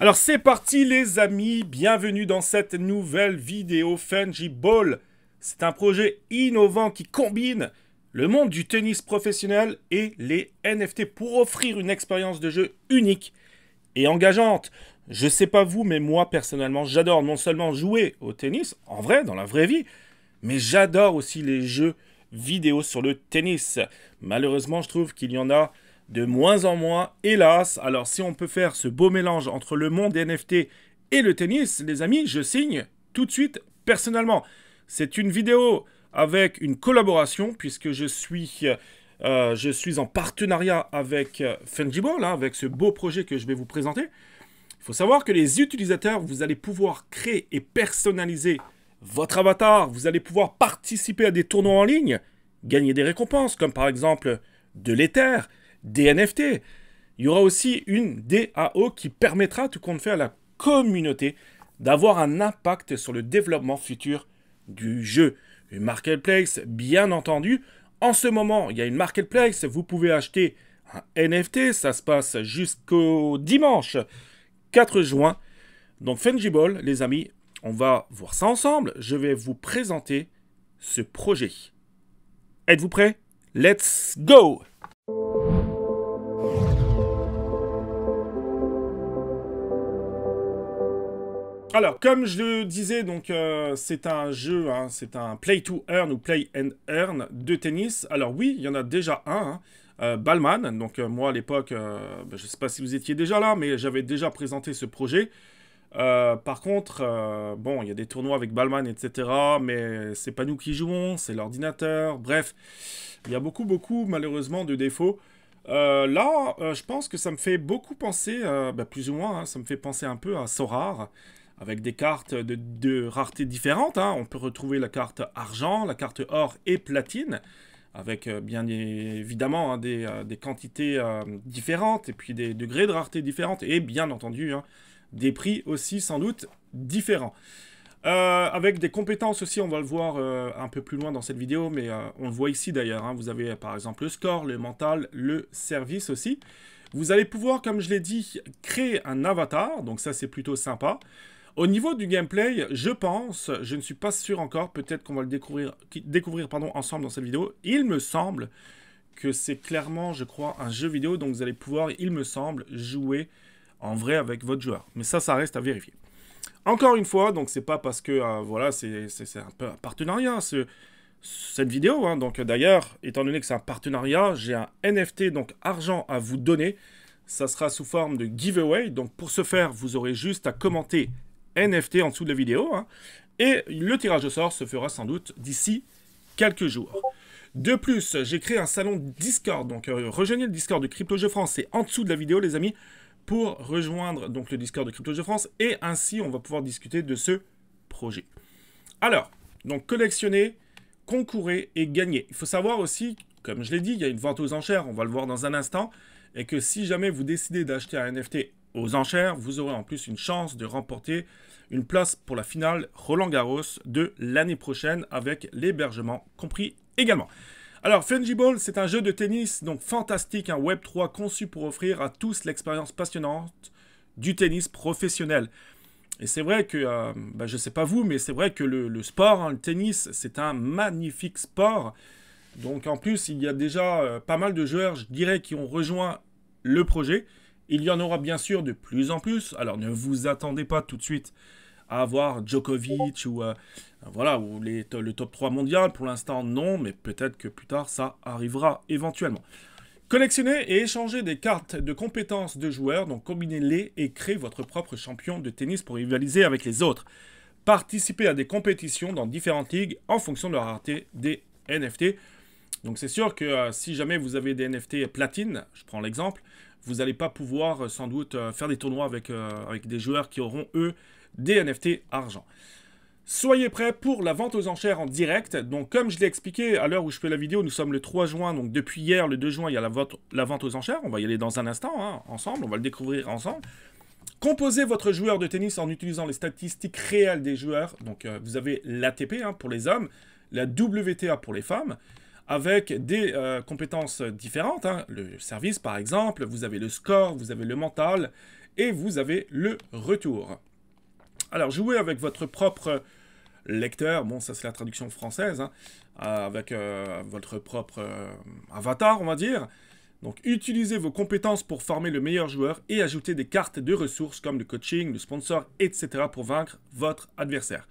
Alors c'est parti les amis, bienvenue dans cette nouvelle vidéo Fungi Ball. C'est un projet innovant qui combine le monde du tennis professionnel et les NFT pour offrir une expérience de jeu unique et engageante. Je sais pas vous, mais moi personnellement, j'adore non seulement jouer au tennis, en vrai, dans la vraie vie, mais j'adore aussi les jeux vidéo sur le tennis. Malheureusement, je trouve qu'il y en a de moins en moins, hélas. Alors si on peut faire ce beau mélange entre le monde NFT et le tennis, les amis, je signe tout de suite personnellement. C'est une vidéo avec une collaboration puisque je suis, euh, je suis en partenariat avec euh, Fungible, hein, avec ce beau projet que je vais vous présenter. Il faut savoir que les utilisateurs, vous allez pouvoir créer et personnaliser votre avatar, vous allez pouvoir participer à des tournois en ligne, gagner des récompenses comme par exemple de l'éther, des NFT. Il y aura aussi une DAO qui permettra tout compte fait à la communauté d'avoir un impact sur le développement futur du jeu. Une marketplace, bien entendu. En ce moment, il y a une marketplace, vous pouvez acheter un NFT, ça se passe jusqu'au dimanche 4 juin. Donc Fungible, les amis, on va voir ça ensemble. Je vais vous présenter ce projet. Êtes-vous prêts Let's go Alors, comme je le disais, donc euh, c'est un jeu, hein, c'est un play to earn ou play and earn de tennis. Alors oui, il y en a déjà un, hein, euh, Ballman. Donc euh, moi à l'époque, ben, je ne sais pas si vous étiez déjà là, mais j'avais déjà présenté ce projet. par contre, bon, il y a des tournois avec Ballman, etc. Mais c'est pas nous qui jouons, c'est l'ordinateur. Bref, il y a beaucoup, beaucoup malheureusement de défauts. là, je pense que ça me fait beaucoup penser, ben, plus ou moins, hein, ça me fait penser un peu à Sorar avec des cartes de, rareté raretés différentes. Hein. On peut retrouver la carte argent, la carte or et platine, avec euh, bien évidemment hein, euh, des, quantités euh, différentes et puis des degrés de rareté différentes et bien entendu hein, des prix aussi sans doute différents. avec des compétences aussi, on va le voir un peu plus loin dans cette vidéo, mais on le voit ici d'ailleurs. vous avez par exemple le score, le mental, le service aussi. Vous allez pouvoir, comme je l'ai dit, créer un avatar, donc ça c'est plutôt sympa. Au niveau du gameplay, je pense, je ne suis pas sûr encore, peut-être qu'on va le découvrir, découvrir pardon, ensemble dans cette vidéo, il me semble que c'est clairement, je crois, un jeu vidéo, donc vous allez pouvoir, il me semble, jouer en vrai avec votre joueur. Mais ça, ça reste à vérifier. Encore une fois, donc c'est pas parce que, euh, voilà, c'est un peu un partenariat, cette vidéo. Hein. Donc euh, d'ailleurs, étant donné que c'est un partenariat, j'ai un NFT, donc argent à vous donner. Ça sera sous forme de giveaway. Donc pour ce faire, vous aurez juste à commenter NFT en dessous de la vidéo. Hein. et le tirage au sort se fera sans doute d'ici quelques jours. De plus, j'ai créé un salon Discord. Donc, euh, rejoignez le Discord de Crypto Jeux France. C'est en dessous de la vidéo, les amis, pour rejoindre donc le Discord de Crypto Jeux France. Et ainsi, on va pouvoir discuter de ce projet. Alors, donc collectionner, concourir et gagner. Il faut savoir aussi, comme je l'ai dit, il y a une vente aux enchères. On va le voir dans un instant. Et que si jamais vous décidez d'acheter un NFT aux enchères, vous aurez en plus une chance de remporter une place pour la finale Roland Garros de l'année prochaine avec l'hébergement compris également. Alors, Ball, c'est un jeu de tennis donc fantastique, un Web3 conçu pour offrir à tous l'expérience passionnante du tennis professionnel. Et c'est vrai que, euh, bah, je ne sais pas vous, mais c'est vrai que le, sport, hein, le tennis, c'est un magnifique sport. Donc en plus, il y a déjà euh, pas mal de joueurs, je dirais, qui ont rejoint le projet. Il y en aura bien sûr de plus en plus, alors ne vous attendez pas tout de suite à avoir Djokovic ou, euh, voilà, les, le top 3 mondial. Pour l'instant, non, mais peut-être que plus tard, ça arrivera éventuellement. Collectionnez et échangez des cartes de compétences de joueurs, donc combinez-les et créez votre propre champion de tennis pour rivaliser avec les autres. Participez à des compétitions dans différentes ligues en fonction de la rareté des NFT. Donc c'est sûr que euh, si jamais vous avez des NFT platine, je prends l'exemple, vous n'allez pas pouvoir euh, sans doute euh, faire des tournois avec, avec des joueurs qui auront, eux, des NFT argent. Soyez prêts pour la vente aux enchères en direct. Donc comme je l'ai expliqué à l'heure où je fais la vidéo, nous sommes le 3 juin. Donc depuis hier, le 2 juin, il y a la vente, la vente aux enchères. On va y aller dans un instant, hein, ensemble. On va le découvrir ensemble. Composez votre joueur de tennis en utilisant les statistiques réelles des joueurs. Donc vous avez l'ATP hein, pour les hommes, la WTA pour les femmes avec des euh, compétences différentes. Hein. Le service, par exemple, vous avez le score, vous avez le mental et vous avez le retour. Alors, jouez avec votre propre lecteur, bon, ça c'est la traduction française, hein. euh, avec euh, votre propre avatar, on va dire. Donc, utilisez vos compétences pour former le meilleur joueur et ajoutez des cartes de ressources comme le coaching, le sponsor, etc. pour vaincre votre adversaire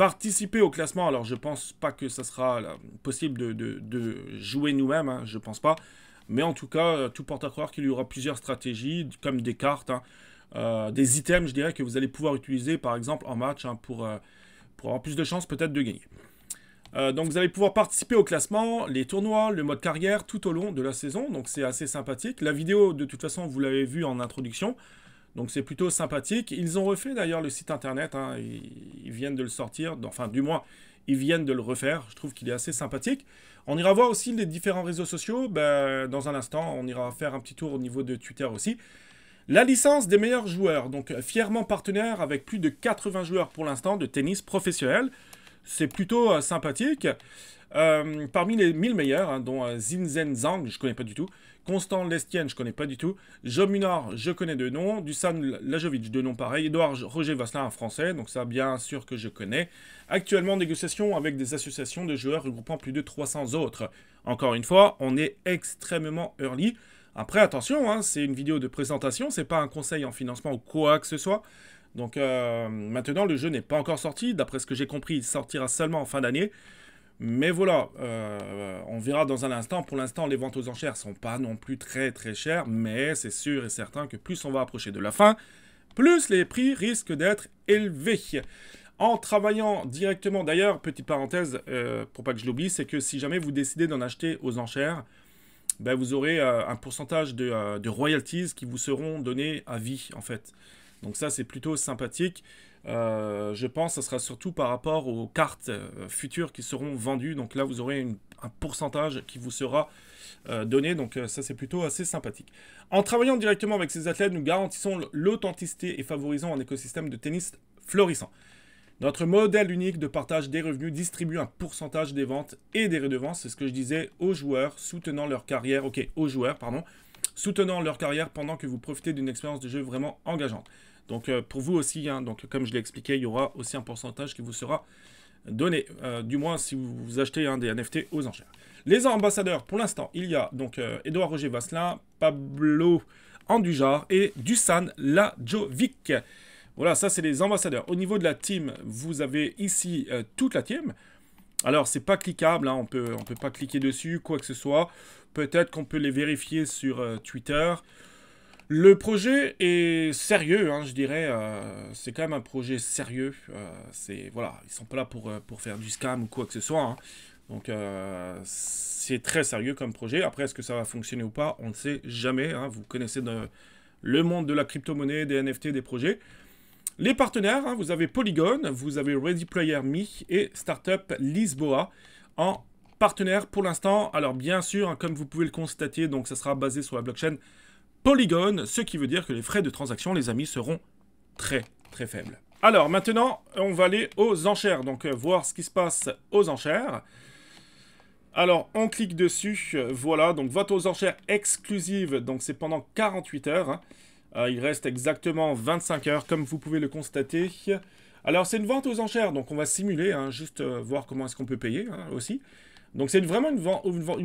participer au classement. Alors, je pense pas que ça sera euh, possible de, jouer nous-mêmes, je hein, je pense pas. Mais en tout cas, euh, tout porte à croire qu'il y aura plusieurs stratégies, comme des cartes, hein. euh, des items, je dirais, que vous allez pouvoir utiliser, par exemple, en match, hein, pour, avoir plus de chances peut-être de gagner. donc vous allez pouvoir participer au classement, les tournois, le mode carrière tout au long de la saison, donc c'est assez sympathique. La vidéo de toute façon vous l'avez vue en introduction, donc c'est plutôt sympathique. Ils ont refait d'ailleurs le site internet, hein. ils, viennent de le sortir, enfin du moins ils viennent de le refaire, je trouve qu'il est assez sympathique. On ira voir aussi les différents réseaux sociaux, ben, dans un instant on ira faire un petit tour au niveau de Twitter aussi. La licence des meilleurs joueurs, donc fièrement partenaire avec plus de 80 joueurs pour l'instant de tennis professionnel. C'est plutôt euh, sympathique. Euh, parmi les 1000 meilleurs, hein, dont euh, Zhang, je ne connais pas du tout, Constant Lestienne, je connais pas du tout. Job Munard, je connais deux noms. Dusan Lajovic, deux nom pareil Edouard Roger Vasselin, un français, donc ça bien sûr que je connais. Actuellement négociation avec des associations de joueurs regroupant plus de 300 autres. Encore une fois, on est extrêmement early. Après, attention, hein, c'est une vidéo de présentation, c'est pas un conseil en financement ou quoi que ce soit. Donc euh, maintenant, le jeu n'est pas encore sorti. D'après ce que j'ai compris, il sortira seulement en fin d'année. Mais voilà, euh, on verra dans un instant. Pour l'instant, les ventes aux enchères sont pas non plus très très chères, mais c'est sûr et certain que plus on va approcher de la fin, plus les prix risquent d'être élevés. En travaillant directement, d'ailleurs, petite parenthèse, euh, pour pas que je l'oublie, c'est que si jamais vous décidez d'en acheter aux enchères, ben vous aurez euh, un pourcentage de, de, royalties qui vous seront donnés à vie, en fait. Donc ça, c'est plutôt sympathique. Euh, je pense que ce sera surtout par rapport aux cartes euh, futures qui seront vendues. Donc là, vous aurez un pourcentage qui vous sera euh, donné. Donc ça, c'est plutôt assez sympathique. En travaillant directement avec ces athlètes, nous garantissons l'authenticité et favorisons un écosystème de tennis florissant. Notre modèle unique de partage des revenus distribue un pourcentage des ventes et des redevances. C'est ce que je disais aux joueurs soutenant leur carrière. Ok, aux joueurs, pardon. Soutenant leur carrière pendant que vous profitez d'une expérience de jeu vraiment engageante. Donc euh, pour vous aussi, hein, donc, comme je l'ai expliqué, il y aura aussi un pourcentage qui vous sera donné, euh, du moins si vous achetez un des NFT aux enchères. Les ambassadeurs, pour l'instant, il y a donc euh, Edouard Roger Vasselin, Pablo Andujar et Dusan Lajovic. Voilà, ça c'est les ambassadeurs. Au niveau de la team, vous avez ici toute la team. Alors, c'est pas cliquable, hein, on peut, ne on peut pas cliquer dessus, quoi que ce soit. Peut-être qu'on peut les vérifier sur Twitter. Le projet est sérieux, hein, je dirais. Euh, c'est quand même un projet sérieux. Ils euh, c'est voilà, ils sont pas là pour, euh, pour faire du scam ou quoi que ce soit. Hein. Donc c'est très sérieux comme projet. Après, est-ce que ça va fonctionner ou pas On ne sait jamais. Hein. Vous connaissez le monde de la crypto-monnaie, des NFT, des projets. Les partenaires, vous avez Polygon, vous avez Ready Player Me et Startup Lisboa en partenaire pour l'instant. Alors bien sûr, comme vous pouvez le constater, donc ça sera basé sur la blockchain Polygone, ce qui veut dire que les frais de transaction, les amis, seront très très faibles. Alors maintenant, on va aller aux enchères, donc euh, voir ce qui se passe aux enchères. Alors, on clique dessus, euh, voilà, donc vote aux enchères exclusive », donc c'est pendant 48 heures. Hein. Euh, il reste exactement 25 heures, comme vous pouvez le constater. Alors, c'est une vente aux enchères, donc on va simuler, hein, juste voir comment est-ce qu'on peut payer hein, aussi. Donc c'est vraiment une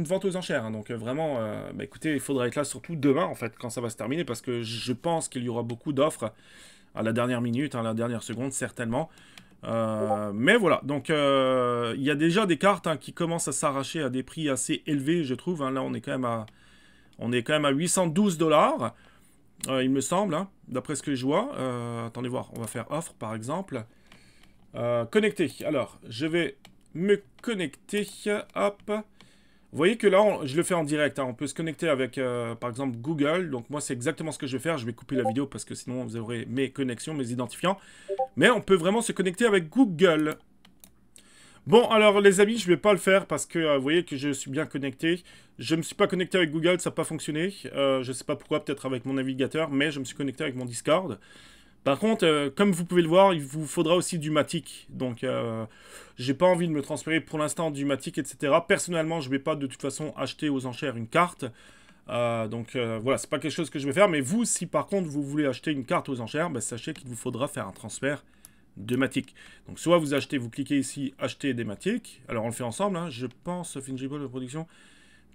vente, aux enchères. Hein. Donc euh, vraiment, euh, bah, écoutez, il faudra être là surtout demain, en fait, quand ça va se terminer, parce que je pense qu'il y aura beaucoup d'offres à la dernière minute, hein, à la dernière seconde, certainement. Euh, mais voilà, donc il y a déjà des cartes hein, qui commencent à s'arracher à des prix assez élevés, je trouve. Là, on est quand même à, on est quand même à 812 dollars, il me semble, d'après ce que je vois. attendez voir, on va faire offre, par exemple. connecté. Alors, je vais me connecter. Hop. Vous voyez que là, je le fais en direct. Hein. On peut se connecter avec, euh, par exemple, Google. Donc moi, c'est exactement ce que je vais faire. Je vais couper la vidéo parce que sinon, vous aurez mes connexions, mes identifiants. Mais on peut vraiment se connecter avec Google. Bon, alors les amis, je vais pas le faire parce que euh, vous voyez que je suis bien connecté. Je ne me suis pas connecté avec Google, ça n'a pas fonctionné. Euh, je ne sais pas pourquoi, peut-être avec mon navigateur, mais je me suis connecté avec mon Discord. Par contre, euh, comme vous pouvez le voir, il vous faudra aussi du Matic. Donc, je euh, j'ai pas envie de me transférer pour l'instant du Matic, etc. Personnellement, je vais pas de toute façon acheter aux enchères une carte. Euh, donc voilà, c'est pas quelque chose que je vais faire. Mais vous, si par contre vous voulez acheter une carte aux enchères, bah, sachez qu'il vous faudra faire un transfert de Matic. Donc soit vous achetez, vous cliquez ici, acheter des Matic. Alors on le fait ensemble, hein. je pense, Fingible de production.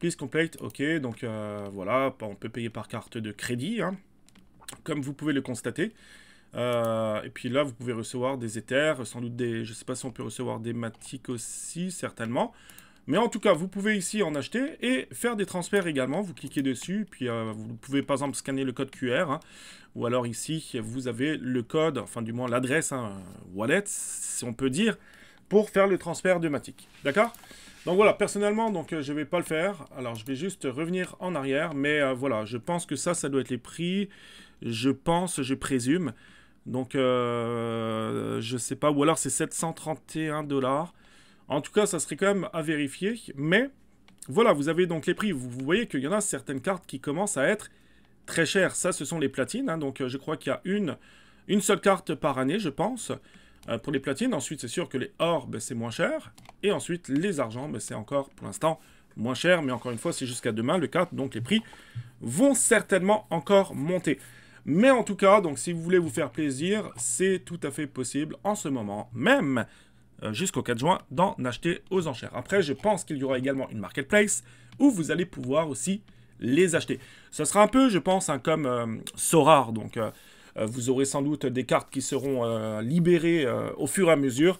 Please complete, ok, donc voilà, on peut payer par carte de crédit, hein. comme vous pouvez le constater. Euh, et puis là, vous pouvez recevoir des éthers, sans doute des... Je ne sais pas si on peut recevoir des matiques aussi, certainement. Mais en tout cas, vous pouvez ici en acheter et faire des transferts également. Vous cliquez dessus, puis euh, vous pouvez par exemple scanner le code QR. Hein. ou alors ici, vous avez le code, enfin du moins l'adresse, hein, wallet, si on peut dire, pour faire le transfert de Matic. D'accord donc voilà, personnellement, donc, euh, je ne vais pas le faire. Alors, je vais juste revenir en arrière. Mais voilà, je pense que ça, ça doit être les prix. Je pense, je présume. Donc, je euh, je sais pas. Ou alors, c'est 731 dollars. En tout cas, ça serait quand même à vérifier. Mais, voilà, vous avez donc les prix. Vous, voyez qu'il y en a certaines cartes qui commencent à être très chères. Ça, ce sont les platines. Hein. donc, euh, je crois qu'il y a une, une seule carte par année, je pense, euh, pour les platines. Ensuite, c'est sûr que les ors, ben, c'est moins cher. Et ensuite, les argents, ben, c'est encore, pour l'instant, moins cher. Mais encore une fois, c'est jusqu'à demain le 4. Donc, les prix vont certainement encore monter. Mais en tout cas, donc si vous voulez vous faire plaisir, c'est tout à fait possible en ce moment même, euh, jusqu'au 4 juin, d'en acheter aux enchères. Après, je pense qu'il y aura également une marketplace où vous allez pouvoir aussi les acheter. Ce sera un peu, je pense, hein, comme euh, Donc, euh, euh, vous aurez sans doute des cartes qui seront libérées au fur et à mesure.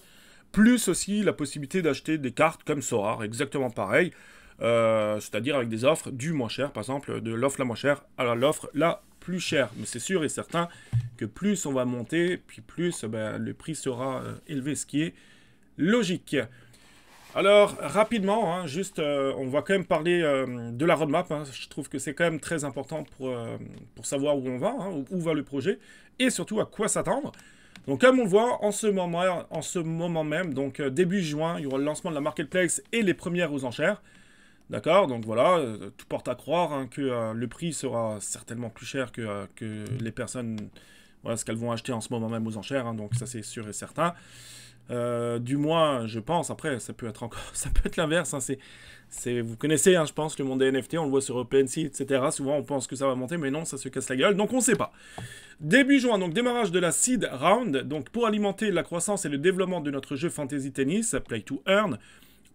Plus aussi la possibilité d'acheter des cartes comme Sorare, exactement pareil. c'est-à-dire avec des offres du moins cher, par exemple de l'offre la moins chère à l'offre la plus cher. Mais c'est sûr et certain que plus on va monter, puis plus ben, le prix sera euh, élevé, ce qui est logique. Alors, rapidement, hein, juste, euh, on va quand même parler euh, de la roadmap. Hein. Je trouve que c'est quand même très important pour, pour savoir où on va, hein, où va le projet, et surtout à quoi s'attendre. Donc, comme on le voit, en ce moment, en ce moment même, donc début juin, il y aura le lancement de la marketplace et les premières aux enchères. D'accord Donc voilà, euh, tout porte à croire hein, que euh, le prix sera certainement plus cher euh, que, les personnes, voilà ce qu'elles vont acheter en ce moment même aux enchères, hein, donc ça c'est sûr et certain. du moins, je pense, après ça peut être encore, ça peut être l'inverse, hein, c'est, vous connaissez, je pense, le monde des NFT, on le voit sur OpenSea, etc. Souvent on pense que ça va monter, mais non, ça se casse la gueule, donc on ne sait pas. Début juin, donc démarrage de la seed round, donc pour alimenter la croissance et le développement de notre jeu Fantasy Tennis, Play to Earn,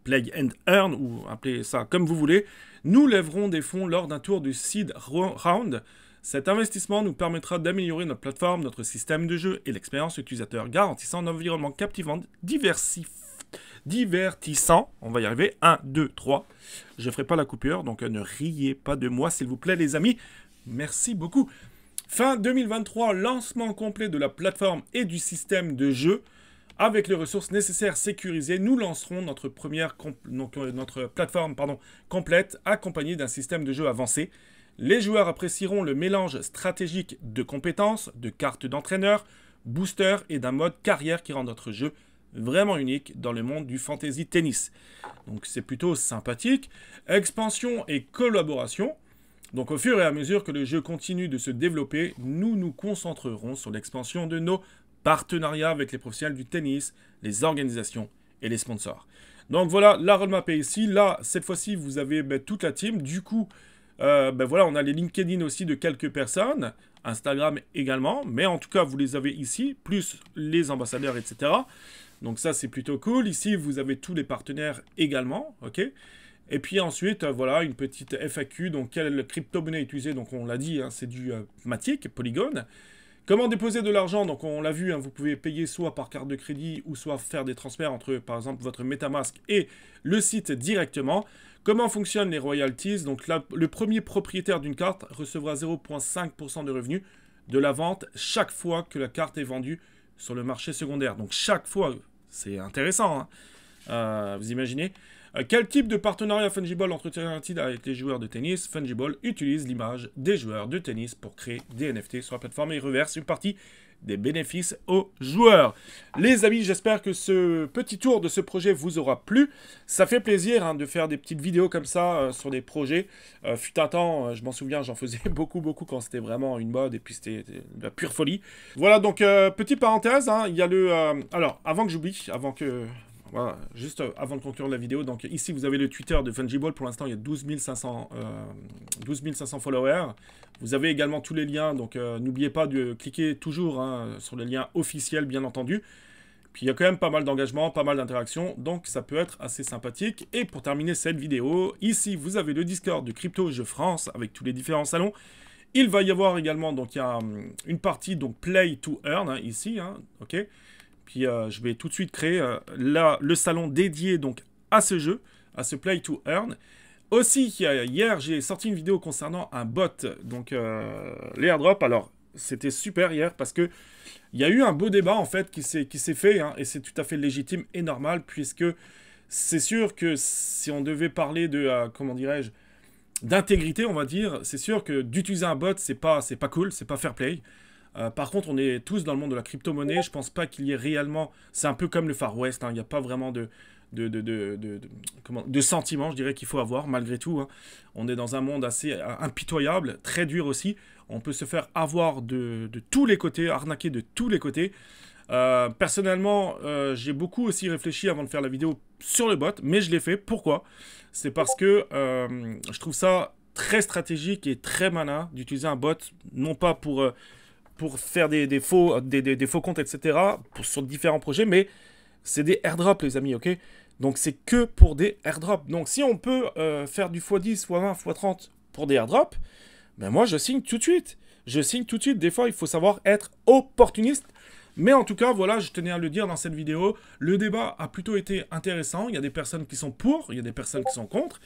Play and Earn, ou appelez ça comme vous voulez, nous lèverons des fonds lors d'un tour du Seed Round. Cet investissement nous permettra d'améliorer notre plateforme, notre système de jeu et l'expérience utilisateur, garantissant un environnement captivant, diversif... divertissant. On va y arriver. 1, 2, 3. Je ne ferai pas la coupure, donc euh, ne riez pas de moi, s'il vous plaît, les amis. Merci beaucoup. Fin 2023, lancement complet de la plateforme et du système de jeu. Avec les ressources nécessaires sécurisées, nous lancerons notre première euh, notre plateforme pardon, complète accompagnée d'un système de jeu avancé. Les joueurs apprécieront le mélange stratégique de compétences, de cartes d'entraîneur, boosters et d'un mode carrière qui rend notre jeu vraiment unique dans le monde du fantasy tennis. Donc c'est plutôt sympathique. Expansion et collaboration. Donc au fur et à mesure que le jeu continue de se développer, nous nous concentrerons sur l'expansion de nos partenariat avec les professionnels du tennis, les organisations et les sponsors. Donc voilà, la roadmap est ici. Là, cette fois-ci, vous avez ben, toute la team. Du coup, euh, ben voilà, on a les LinkedIn aussi de quelques personnes, Instagram également, mais en tout cas, vous les avez ici, plus les ambassadeurs, etc. Donc ça, c'est plutôt cool. Ici, vous avez tous les partenaires également, ok et puis ensuite, euh, voilà, une petite FAQ, donc quelle crypto-monnaie utiliser, donc on l'a dit, hein, c'est du euh, Matic, Polygon. Comment déposer de l'argent Donc on l'a vu, hein, vous pouvez payer soit par carte de crédit ou soit faire des transferts entre par exemple votre Metamask et le site directement. Comment fonctionnent les royalties Donc le premier propriétaire d'une carte recevra 0,5% de revenus de la vente chaque fois que la carte est vendue sur le marché secondaire. Donc chaque fois, c'est intéressant, hein. euh, vous imaginez euh, quel type de partenariat fungible entretient-il avec les joueurs de tennis Fungible utilise l'image des joueurs de tennis pour créer des NFT sur la plateforme et reverse une partie des bénéfices aux joueurs. Les amis, j'espère que ce petit tour de ce projet vous aura plu. Ça fait plaisir hein, de faire des petites vidéos comme ça euh, sur des projets. Euh, fut un temps, je m'en souviens, j'en faisais beaucoup, beaucoup quand c'était vraiment une mode et puis c'était de la pure folie. Voilà, donc petite parenthèse, hein, il y a le... alors, avant que j'oublie, avant que voilà, juste euh, avant de conclure la vidéo, donc ici vous avez le Twitter de Fungible, pour l'instant il y a 12 500, euh, followers. Vous avez également tous les liens, donc euh, n'oubliez pas de cliquer toujours hein, sur les liens officiels bien entendu. Puis il y a quand même pas mal d'engagement, pas mal d'interactions, donc ça peut être assez sympathique. Et pour terminer cette vidéo, ici vous avez le Discord de Crypto Jeu France avec tous les différents salons. Il va y avoir également donc il y hum, une partie donc Play to Earn hein, ici, hein, ok puis euh, je vais tout de suite créer euh, là le salon dédié donc à ce jeu, à ce Play to Earn. Aussi, hier, j'ai sorti une vidéo concernant un bot, donc euh, les airdrops. Alors, c'était super hier parce que il y a eu un beau débat en fait qui s'est fait hein, et c'est tout à fait légitime et normal puisque c'est sûr que si on devait parler de comment dirais-je d'intégrité, on va dire, c'est sûr que d'utiliser un bot, c'est pas c'est pas cool, c'est pas fair play. Euh, par contre, on est tous dans le monde de la crypto-monnaie. Je pense pas qu'il y ait réellement. C'est un peu comme le Far West. Hein. Il n'y a pas vraiment de, de, de, sentiments, je dirais, qu'il faut avoir, malgré tout. Hein. On est dans un monde assez euh, impitoyable, très dur aussi. On peut se faire avoir de, tous les côtés, arnaquer de tous les côtés. Euh, personnellement, j'ai beaucoup aussi réfléchi avant de faire la vidéo sur le bot, mais je l'ai fait. Pourquoi C'est parce que je trouve ça très stratégique et très malin d'utiliser un bot, non pas pour pour faire des, faux, des, faux comptes, etc. Pour, sur différents projets, mais c'est des airdrops, les amis, ok Donc c'est que pour des airdrops. Donc si on peut euh, faire du x10, x20, x30 pour des airdrops, ben moi je signe tout de suite. Je signe tout de suite. Des fois, il faut savoir être opportuniste. Mais en tout cas, voilà, je tenais à le dire dans cette vidéo. Le débat a plutôt été intéressant. Il y a des personnes qui sont pour, il y a des personnes qui sont contre.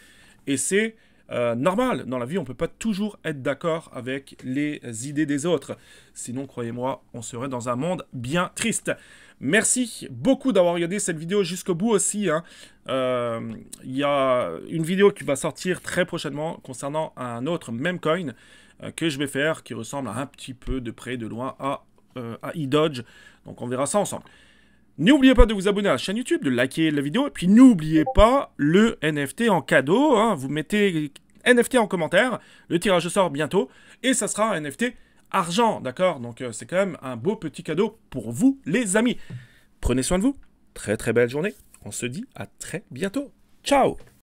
Et c'est euh, normal. Dans la vie, on ne peut pas toujours être d'accord avec les idées des autres. Sinon, croyez-moi, on serait dans un monde bien triste. Merci beaucoup d'avoir regardé cette vidéo jusqu'au bout aussi. Hein. Euh, il y a une vidéo qui va sortir très prochainement concernant un autre même coin euh, que je vais faire qui ressemble un petit peu de près, de loin à, à e Donc on verra ça ensemble. N'oubliez pas de vous abonner à la chaîne YouTube, de liker la vidéo, et puis n'oubliez pas le NFT en cadeau. Hein. Vous mettez NFT en commentaire, le tirage sort bientôt, et ça sera un NFT argent, d'accord Donc euh, c'est quand même un beau petit cadeau pour vous, les amis. Prenez soin de vous, très très belle journée, on se dit à très bientôt. Ciao